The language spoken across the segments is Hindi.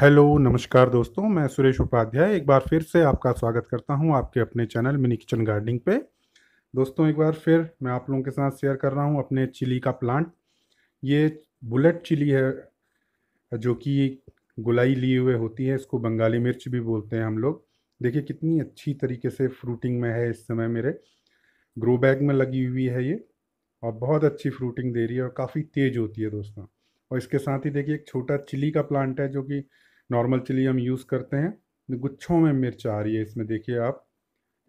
हेलो नमस्कार दोस्तों मैं सुरेश उपाध्याय एक बार फिर से आपका स्वागत करता हूं आपके अपने चैनल मिनी किचन गार्डनिंग पे दोस्तों एक बार फिर मैं आप लोगों के साथ शेयर कर रहा हूं अपने चिली का प्लांट ये बुलेट चिली है जो कि गुलाई लिए हुए होती है इसको बंगाली मिर्च भी बोलते हैं हम लोग देखिए कितनी अच्छी तरीके से फ्रूटिंग में है इस समय मेरे ग्रो बैग में लगी हुई है ये और बहुत अच्छी फ्रूटिंग दे रही है और काफ़ी तेज़ होती है दोस्तों और इसके साथ ही देखिए एक छोटा चिली का प्लांट है जो कि नॉर्मल चिली हम यूज़ करते हैं गुच्छों में मिर्च आ रही है इसमें देखिए आप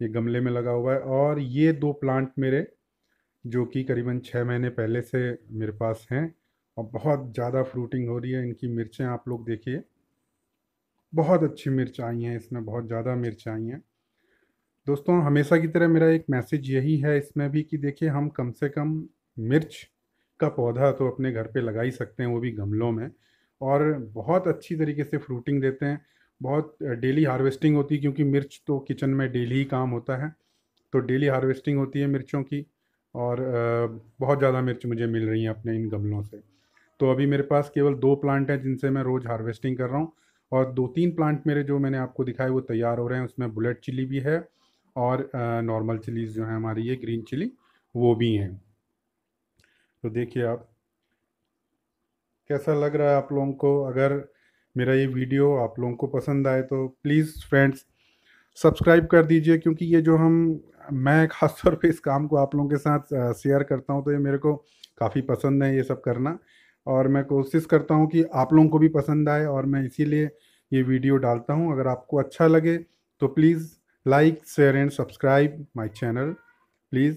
ये गमले में लगा हुआ है और ये दो प्लांट मेरे जो कि करीबन छः महीने पहले से मेरे पास हैं और बहुत ज़्यादा फ्रूटिंग हो रही है इनकी मिर्चें आप लोग देखिए बहुत अच्छी मिर्च आई हैं इसमें बहुत ज़्यादा मिर्च आई हैं दोस्तों हमेशा की तरह मेरा एक मैसेज यही है इसमें भी कि देखिए हम कम से कम मिर्च का पौधा तो अपने घर पे लगा ही सकते हैं वो भी गमलों में और बहुत अच्छी तरीके से फ्रूटिंग देते हैं बहुत डेली हार्वेस्टिंग होती है क्योंकि मिर्च तो किचन में डेली ही काम होता है तो डेली हार्वेस्टिंग होती है मिर्चों की और बहुत ज़्यादा मिर्च मुझे मिल रही हैं अपने इन गमलों से तो अभी मेरे पास केवल दो प्लांट हैं जिनसे मैं रोज़ हार्वेस्टिंग कर रहा हूँ और दो तीन प्लांट मेरे जो मैंने आपको दिखाए वो तैयार हो रहे हैं उसमें बुलेट चिली भी है और नॉर्मल चिलीज़ जो है हमारी ये ग्रीन चिली वो भी हैं तो देखिए आप कैसा लग रहा है आप लोगों को अगर मेरा ये वीडियो आप लोगों को पसंद आए तो प्लीज़ फ्रेंड्स सब्सक्राइब कर दीजिए क्योंकि ये जो हम मैं ख़ासतौर पे इस काम को आप लोगों के साथ शेयर करता हूँ तो ये मेरे को काफ़ी पसंद है ये सब करना और मैं कोशिश करता हूँ कि आप लोगों को भी पसंद आए और मैं इसीलिए ये वीडियो डालता हूँ अगर आपको अच्छा लगे तो please like share and subscribe my channel please